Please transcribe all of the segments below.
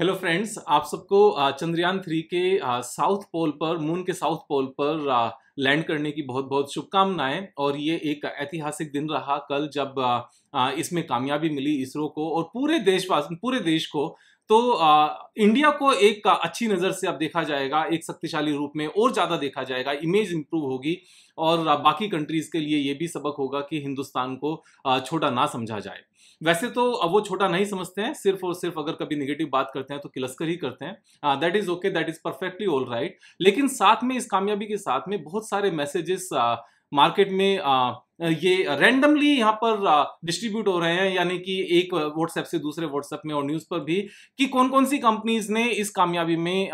hello friends आप सबको Chandrayaan three के साउथ पोल पर मून के साउथ पोल पर लैंड करने की बहुत बहुत शुभकामनाएं और ये एक ऐतिहासिक दिन रहा कल जब इसमें कामयाबी मिली इसरो को और पूरे देशवास पूरे देश को तो आ, इंडिया को एक अच्छी नज़र से अब देखा जाएगा एक शक्तिशाली रूप में और ज़्यादा देखा जाएगा इमेज इंप्रूव होगी और बाकी कंट्रीज़ के लिए ये भी सबक होगा कि हिंदुस्तान को छोटा ना समझा जाए वैसे तो अब वो छोटा नहीं समझते हैं सिर्फ और सिर्फ अगर कभी निगेटिव बात करते हैं तो किलस्कर ही करते हैं that is okay that is perfectly all right लेकिन साथ में इस कामयाबी के साथ में बहुत बहुत सारे मैसेजेस मार्केट में ये रैंडमली यहाँ पर डिस्ट्रीब्यूट हो रहे हैं यानी कि एक व्हाट्सएप से दूसरे व्हाट्सएप में और न्यूज़ पर भी कि कौन कौन सी कंपनीज ने इस कामयाबी में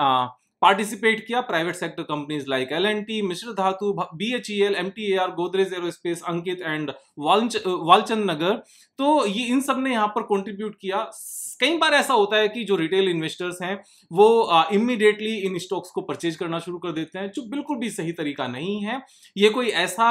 पार्टिसिपेट किया private sector companies like L N T मिश्र धातु B H E L M T A R Godrej aerospace Ankit and Walchand Nagar तो ये इन सब ने यहाँ पर कंट्रीब्यूट किया कई बार ऐसा होता है कि जो रिटेल इन्वेस्टर्स हैं वो इमिडिएटली इन स्टॉक्स को परचेज करना शुरू कर देते हैं जो बिल्कुल भी सही तरीका नहीं है ये कोई ऐसा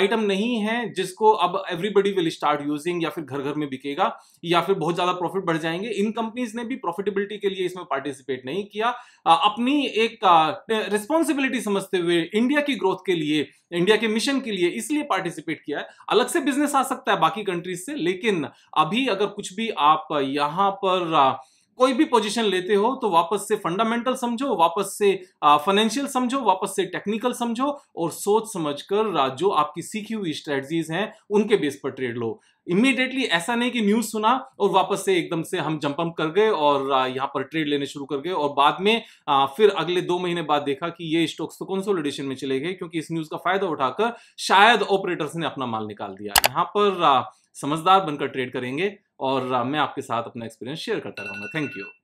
आइटम नहीं है जिसको अब एवरीबडी विल स्टार्ट यूजिंग या फिर घर घर में बिकेगा या फिर बहुत ज्यादा प्रॉफिट बढ़ जाएंगे इन कंपनीज ने भी प्रॉफिटेबिलिटी के लिए इसमें पार्टिसिपेट नहीं किया आ, अपनी अपनी एक रिस्पॉन्सिबिलिटी समझते हुए इंडिया की ग्रोथ के लिए इंडिया के मिशन के लिए इसलिए पार्टिसिपेट किया है अलग से बिजनेस आ सकता है बाकी कंट्रीज से लेकिन अभी अगर कुछ भी आप यहां पर कोई भी पोजीशन लेते हो तो वापस से फंडामेंटल समझो वापस से फाइनेंशियल समझो वापस से टेक्निकल समझो और सोच समझकर जो आपकी सीखी हुई स्ट्रेटजीज हैं उनके बेस पर ट्रेड लो इमीडिएटली ऐसा नहीं कि न्यूज सुना और वापस से एकदम से हम जंप अप कर गए और यहाँ पर ट्रेड लेने शुरू कर गए और बाद में फिर अगले दो महीने बाद देखा कि ये स्टॉक्स तो कंसोलिडेशन में चले गए क्योंकि इस न्यूज का फायदा उठाकर शायद ऑपरेटर्स ने अपना माल निकाल दिया यहाँ पर समझदार बनकर ट्रेड करेंगे और uh, मैं आपके साथ अपना एक्सपीरियंस शेयर करता रहूँगा थैंक यू